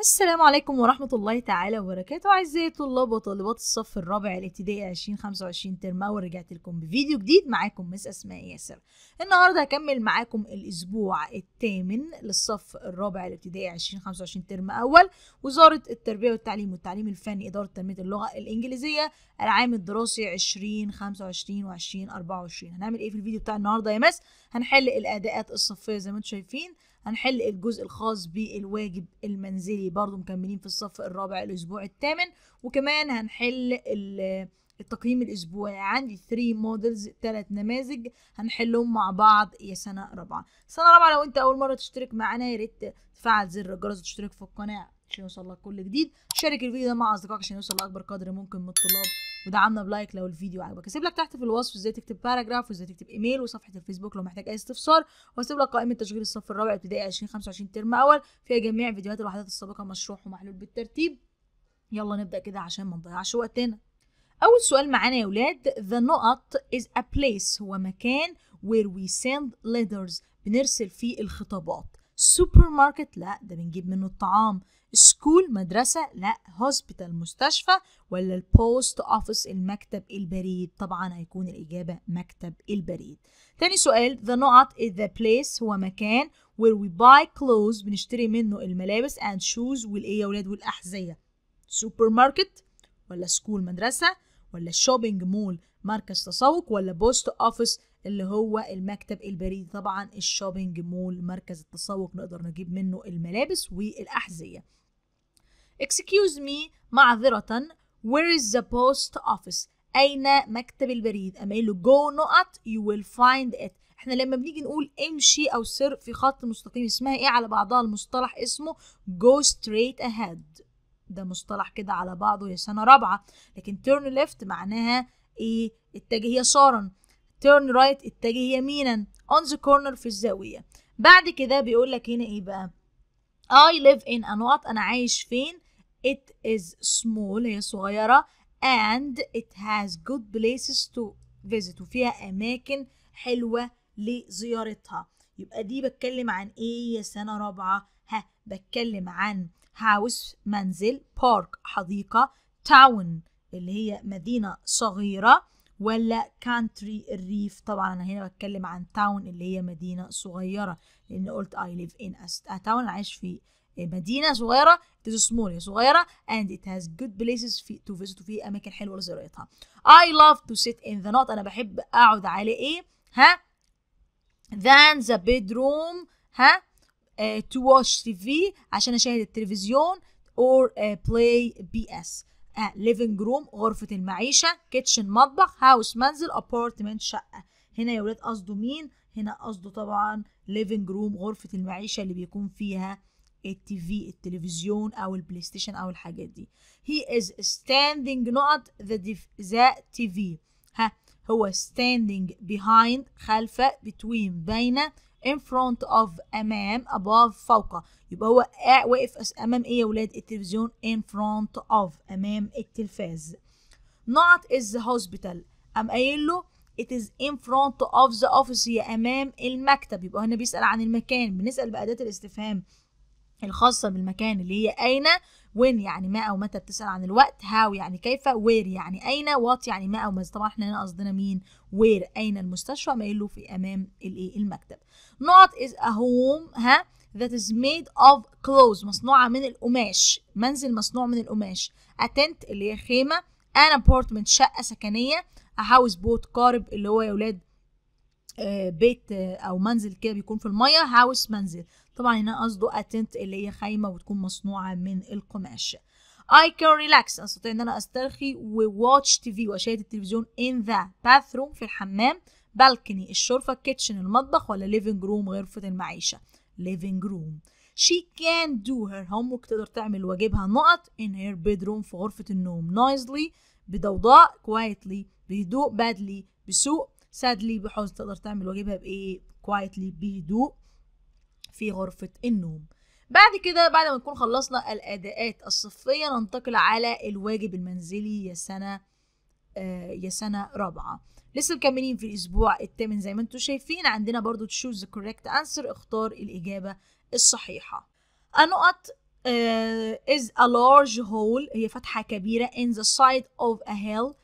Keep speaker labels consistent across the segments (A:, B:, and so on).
A: السلام عليكم ورحمة الله تعالى وبركاته أعزائي طلاب وطالبات الصف الرابع الابتدائي 2025 ترم ورجعت لكم بفيديو جديد معاكم مس أسماء ياسر النهاردة هكمل معاكم الأسبوع الثامن للصف الرابع الابتدائي 2025 ترم أول وزارة التربية والتعليم والتعليم الفني إدارة تنمية اللغة الإنجليزية العام الدراسي 2025 و 2024 هنعمل إيه في الفيديو بتاع النهاردة يا مس هنحل الأداءات الصفية زي ما أنتم شايفين هنحل الجزء الخاص بالواجب المنزلي برضو مكملين في الصف الرابع الأسبوع الثامن وكمان هنحل التقييم الأسبوعي عندي 3 مودلز 3 نماذج هنحلهم مع بعض يا سنة رابعة سنة رابعة لو أنت أول مرة تشترك معانا يا ريت تفعل زر الجرس وتشترك في القناة عشان يوصلك كل جديد شارك الفيديو ده مع أصدقائك عشان يوصل لأكبر قدر ممكن من الطلاب ودعمنا بلايك لو الفيديو عجبك هسيب لك تحت في الوصف ازاي تكتب باراجراف وازاي تكتب ايميل وصفحه الفيسبوك لو محتاج اي استفسار وهسيب لك قائمه تشغيل الصف الرابع ابتدائي 2025 ترم اول فيها جميع فيديوهات الوحدات السابقه مشروح ومحلول بالترتيب يلا نبدا كده عشان ما نضيعش وقتنا اول سؤال معانا يا ولاد the نقط is a place هو مكان where we send letters بنرسل فيه الخطابات سوبر ماركت لا ده بنجيب منه الطعام سكول مدرسة لا هوسبيتال مستشفى ولا البوست اوفيس المكتب البريد طبعا هيكون الإجابة مكتب البريد تاني سؤال the not is the place هو مكان where we buy clothes بنشتري منه الملابس and shoes والإيه يا ولاد والأحذية سوبر ماركت ولا سكول مدرسة ولا شوبينج مول مركز تسوق ولا بوست اوفيس اللي هو المكتب البريدي طبعا الشوبينج مول مركز التسوق نقدر نجيب منه الملابس والأحذية excuse me معذرة where is the post office أين مكتب البريد أما له go not you will find it احنا لما بنيجي نقول امشي او سر في خط مستقيم اسمها ايه على بعضها المصطلح اسمه go straight ahead ده مصطلح كده على بعضه يا سنه رابعه لكن turn left معناها ايه اتجه يسارا turn right اتجه يمينا on the corner في الزاوية بعد كده بيقول لك هنا ايه بقى I live in أنا وات أنا عايش فين it is small هي صغيرة and it has good places to visit وفيها أماكن حلوة لزيارتها يبقى دي بتكلم عن ايه يا سنة رابعة ها بتكلم عن هاوس منزل بارك حديقة تاون اللي هي مدينة صغيرة ولا كانتري الريف طبعا انا هنا بتكلم عن تاون اللي هي مدينه صغيره لان قلت اي ليف ان تاون انا عايش في مدينه صغيره it is small صغيره and it has good places في to visit في اماكن حلوه لزيارتها I love to sit in the not انا بحب اقعد على ايه ها than the bedroom ها uh, to watch TV عشان اشاهد التلفزيون or uh, play PS ليفنج آه، روم غرفة المعيشة كيتشن مطبخ هاوس منزل ابارتمنت شقة هنا يا ولاد قصده مين هنا قصده طبعا ليفنج روم غرفة المعيشة اللي بيكون فيها التي في التلفزيون او البلاي ستيشن او الحاجات دي هي از standing not the ذا تي في ها هو standing behind خلف between بين in front of امام above فوق يبقى هو واقف امام ايه يا ولاد التلفزيون in front of امام التلفاز not is the hospital قام قايل له it is in front of the office هي امام المكتب يبقى هنا بيسال عن المكان بنسال باداه الاستفهام الخاصة بالمكان اللي هي أين وين يعني ما أو متى بتسأل عن الوقت هاو يعني كيف وير يعني أين وات يعني ما أو متى طبعا احنا هنا قصدنا مين وير أين المستشفى مايله في أمام الإيه المكتب نقط is a home ها that is made of clothes مصنوعة من القماش منزل مصنوع من القماش a tent اللي هي خيمة an apartment شقة سكنية a house boat قارب اللي هو يا ولاد آه، بيت آه، او منزل كده بيكون في الميه هاوس منزل طبعا هنا قصده اتنت اللي هي خايمه وتكون مصنوعه من القماش I can relax استطيع ان انا استرخي و watch TV واشاهد التلفزيون in the bathroom في الحمام balcony الشرفه kitchen المطبخ ولا living room غرفه المعيشه living room she can do her homework تقدر تعمل واجبها نقط in her bedroom في غرفة النوم noisily بضوضاء quietly بهدوء badly بسوء sadly بحزن تقدر تعمل واجبها بإيه quietly بهدوء في غرفة النوم بعد كده بعد ما نكون خلصنا الأداءات الصفية ننتقل على الواجب المنزلي يا سنة آه يا سنة رابعة لسه مكملين في الأسبوع الثامن زي ما انتم شايفين عندنا برضو تشوز the correct answer اختار الإجابة الصحيحة النقط آه، uh, is a large hole هي فتحة كبيرة in the side of a hill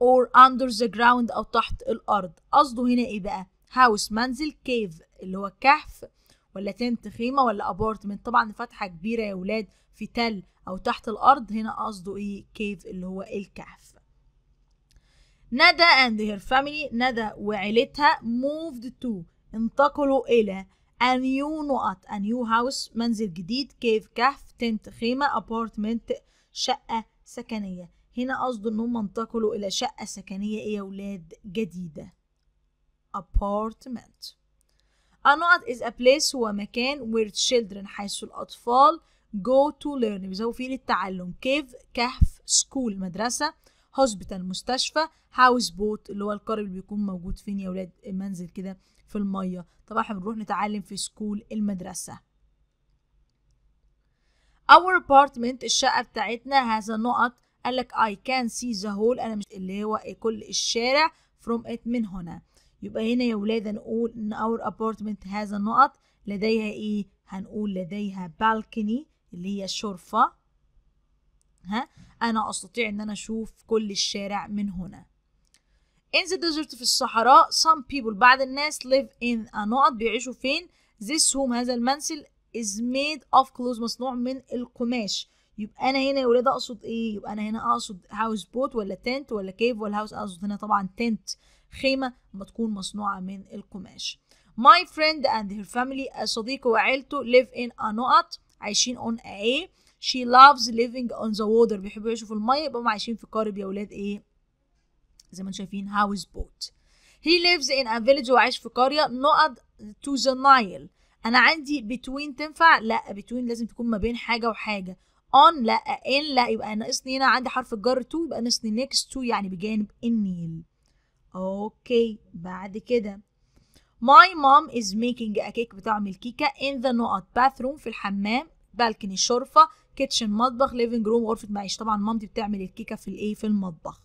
A: or under the ground أو تحت الأرض قصده هنا إيه بقى؟ house منزل cave اللي هو كهف ولا تنت خيمه ولا ابارتمنت طبعا فتحه كبيره يا ولاد في تل او تحت الارض هنا قصده ايه كيف اللي هو الكهف ندى and her family ندى وعيلتها موفد تو انتقلوا الى a new نقط a new house منزل جديد كيف كهف تنت خيمة ابارتمنت شقة سكنية هنا قصده ان هم انتقلوا الى شقة سكنية ايه يا ولاد جديدة apartment A is a place هو مكان where children حيث الأطفال go to learn بيسووا فيه للتعلم كيف كهف school مدرسة hospital مستشفى house boat اللي هو القارب اللي بيكون موجود فين يا ولاد المنزل كده في المية طبعا احنا بنروح نتعلم في سكول المدرسة our apartment الشقة بتاعتنا هذا نقط قالك I can see the whole أنا مش اللي هو كل الشارع from it من هنا يبقى هنا يا ولاد هنقول ان اور ابارتمنت هذا النقط لديها ايه هنقول لديها بالكني اللي هي الشرفه ها انا استطيع ان انا اشوف كل الشارع من هنا in the desert في الصحراء some people بعض الناس live in a نقط بيعيشوا فين this home هذا المنزل is made of clothes مصنوع من القماش يبقى انا هنا يا ولاد اقصد ايه يبقى انا هنا اقصد هاوس بوت ولا تنت ولا كيف ولا هاوس اقصد هنا طبعا تنت خيمة ما تكون مصنوعة من القماش My friend and her family صديقه وعيلته live in a نقط عايشين on a ايه she loves living on the water بيحبوا يعيشوا في المية يبقوا عايشين في قارب يا ولاد ايه زي ما انتم شايفين house boat he lives in a village هو عايش في قرية نقط to the Nile انا عندي between تنفع لا between لازم تكون ما بين حاجة وحاجة on لا in لا يبقى ناقصني هنا عندي حرف الجر to يبقى ناقصني next to يعني بجانب النيل اوكي بعد كده My mom is making a cake بتعمل كيكة in the نقط bathroom في الحمام بالكني الشرفة كيتشن مطبخ living room غرفة معيش طبعا مامتي بتعمل الكيكة في الايه في المطبخ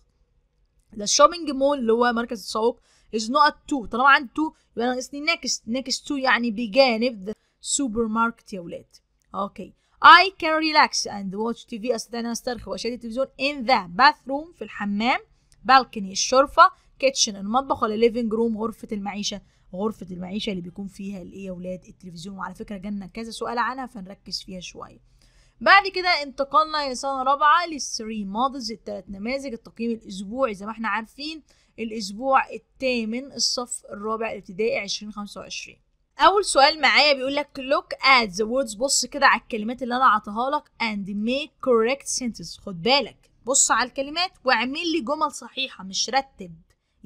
A: ده الشوبينج مول اللي هو مركز التسوق از not 2 طالما عندي 2 يبقى انا ناقصني next نكست 2 يعني بجانب ذا سوبر ماركت يا ولاد اوكي I can relax and watch TV استطيع ان استرخي واشاهد التلفزيون in the bathroom في الحمام بالكني الشرفة كيتشن المطبخ ولا ليفنج روم غرفه المعيشه غرفه المعيشه اللي بيكون فيها الايه يا ولاد التلفزيون وعلى فكره جالنا كذا سؤال عنها فنركز فيها شويه بعد كده انتقلنا يا سنه رابعه للثري مودلز التلات نماذج التقييم الاسبوعي زي ما احنا عارفين الاسبوع الثامن الصف الرابع الابتدائي 2025 اول سؤال معايا بيقول لك look at the words بص كده على الكلمات اللي انا عطاها لك and make correct sentences خد بالك بص على الكلمات واعمل لي جمل صحيحه مش رتب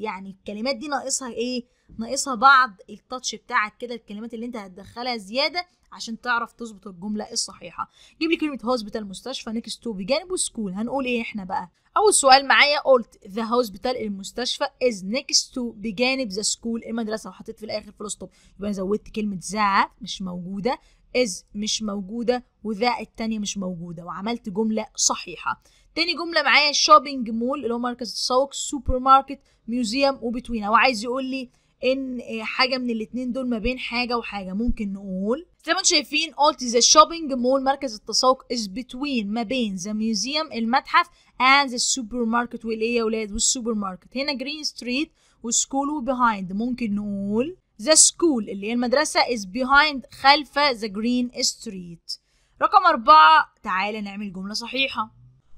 A: يعني الكلمات دي ناقصها ايه ناقصها بعض التاتش بتاعك كده الكلمات اللي انت هتدخلها زياده عشان تعرف تظبط الجمله الصحيحه جيب لي كلمه هوسبيتال مستشفى نيكست تو بجانبه سكول هنقول ايه احنا بقى اول سؤال معايا قلت ذا هوسبيتال المستشفى از نيكست تو بجانب ذا سكول المدرسه وحطيت في الاخر فلوس ستوب يبقى انا زودت كلمه ذا مش موجوده is مش موجودة وذا التانية مش موجودة وعملت جملة صحيحة تاني جملة معايا شوبينج مول اللي هو مركز التسوق سوبر ماركت ميوزيوم وبتوينا وعايز يقول لي ان آه، حاجه من الاتنين دول ما بين حاجه وحاجه ممكن نقول زي ما انتم شايفين قلت ذا شوبينج مول مركز التسوق از بتوين ما بين ذا ميوزيوم المتحف اند ذا سوبر ماركت والايه يا ولاد والسوبر ماركت هنا جرين ستريت وسكول وبيهايند ممكن نقول the school اللي هي المدرسة is behind خلف the green street رقم أربعة تعالى نعمل جملة صحيحة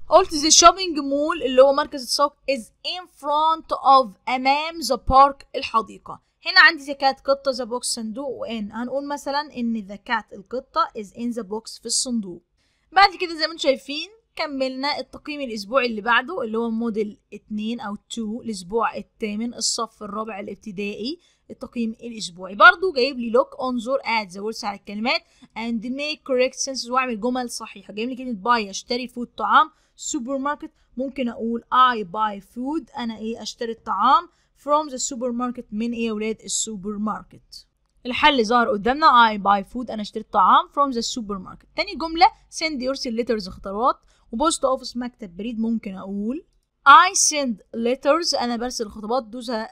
A: قلت the shopping mall اللي هو مركز السوق is in front of أمام the park الحديقة هنا عندي the cat قطة the box صندوق وإن هنقول مثلا إن the cat القطة is in the box في الصندوق بعد كده زي ما انتم شايفين كملنا التقييم الأسبوع اللي بعده اللي هو موديل 2 أو 2 الأسبوع الثامن الصف الرابع الابتدائي التقييم الاسبوعي برضو جايب لي لوك انظر ات ذا وردز على الكلمات اند ميك كوريكت سنسز واعمل جمل صحيحه جايب لي كلمه باي اشتري فود طعام سوبر ماركت ممكن اقول اي باي فود انا ايه اشتري الطعام from the supermarket من ايه يا ولاد السوبر ماركت الحل ظهر قدامنا I buy food أنا اشتريت طعام from the supermarket تاني جملة send your letters خطوات وبوست أوفيس مكتب بريد ممكن أقول I send letters أنا برسل خطابات دوزا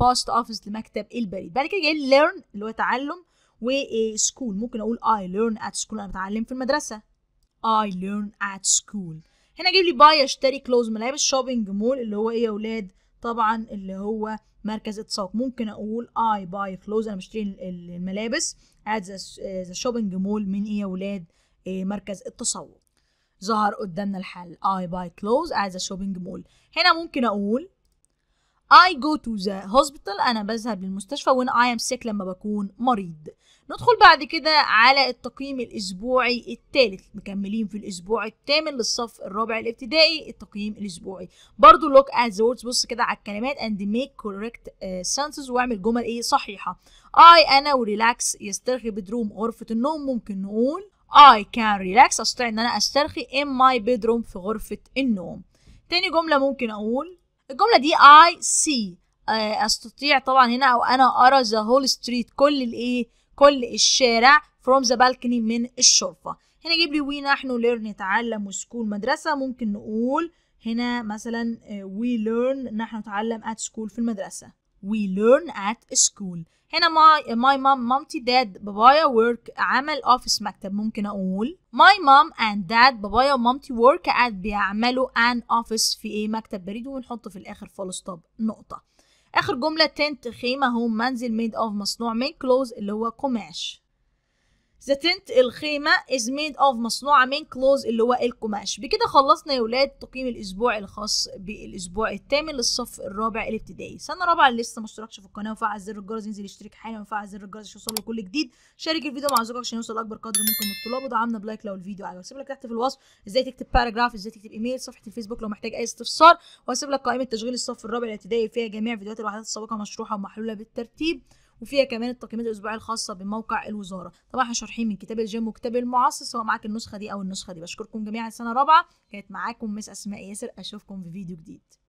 A: باست أوفيس لمكتب البريد بعد كده جاي learn اللي هو تعلم و uh, school ممكن أقول I learn at school أنا بتعلم في المدرسة I learn at school هنا جايب لي باي اشتري كلوز ملابس شوبينج مول اللي هو إيه يا أولاد طبعا اللي هو مركز اتساق ممكن أقول I buy clothes أنا بشتري الملابس at uh, the shopping mall من إيه يا أولاد آه، مركز التسوق ظهر قدامنا الحل I buy clothes at the shopping mall هنا ممكن أقول I go to the hospital أنا بذهب للمستشفى when I am sick لما بكون مريض ندخل بعد كده على التقييم الأسبوعي الثالث مكملين في الأسبوع الثامن للصف الرابع الابتدائي التقييم الأسبوعي برضو look at the words بص كده على الكلمات and make correct uh, sentences واعمل جمل إيه صحيحة I أنا وريلاكس يسترخي بدروم غرفة النوم ممكن نقول I can relax أستطيع إن أنا أسترخي in my bedroom في غرفة النوم تاني جملة ممكن أقول الجملة دي I see آه، أستطيع طبعا هنا أو أنا أرى the whole street كل الإيه كل الشارع from the balcony من الشرفة هنا جيب لي we نحن learn نتعلم وسكول مدرسة ممكن نقول هنا مثلا آه، we learn نحن نتعلم at school في المدرسة we learn at school هنا ماي مام مامتي داد بابايا ورك عمل اوفيس مكتب ممكن اقول ماي مام اند داد بابايا ومامتي ورك at بيعملوا an اوفيس في ايه مكتب بريد ونحط في الاخر فول ستوب نقطه اخر جمله تنت خيمه هوم منزل made of مصنوع من كلوز اللي هو قماش ذا تنت الخيمه از ميد اوف مصنوعه من كلوز اللي هو القماش بكده خلصنا يا ولاد تقييم الاسبوع الخاص بالاسبوع الثامن للصف الرابع الابتدائي سنه رابعه اللي لسه ما اشتركش في القناه وفعل زر الجرس ينزل يشترك حالا وفعل زر الجرس عشان يوصل كل جديد شارك الفيديو مع اصدقائك عشان يوصل اكبر قدر ممكن من الطلاب ودعمنا بلايك لو الفيديو عجبك هسيب لك تحت في الوصف ازاي تكتب باراجراف ازاي تكتب ايميل صفحه الفيسبوك لو محتاج اي استفسار وهسيب لك قائمه تشغيل الصف الرابع الابتدائي فيها جميع فيديوهات الوحدات السابقه مشروحه ومحلوله بالترتيب وفيها كمان التقييمات الاسبوعيه الخاصه بموقع الوزاره طبعا احنا شارحين من كتاب الجيم وكتاب المعاصر سواء معاك النسخه دي او النسخه دي بشكركم جميعا سنه رابعه كانت معاكم مس اسماء ياسر اشوفكم في فيديو جديد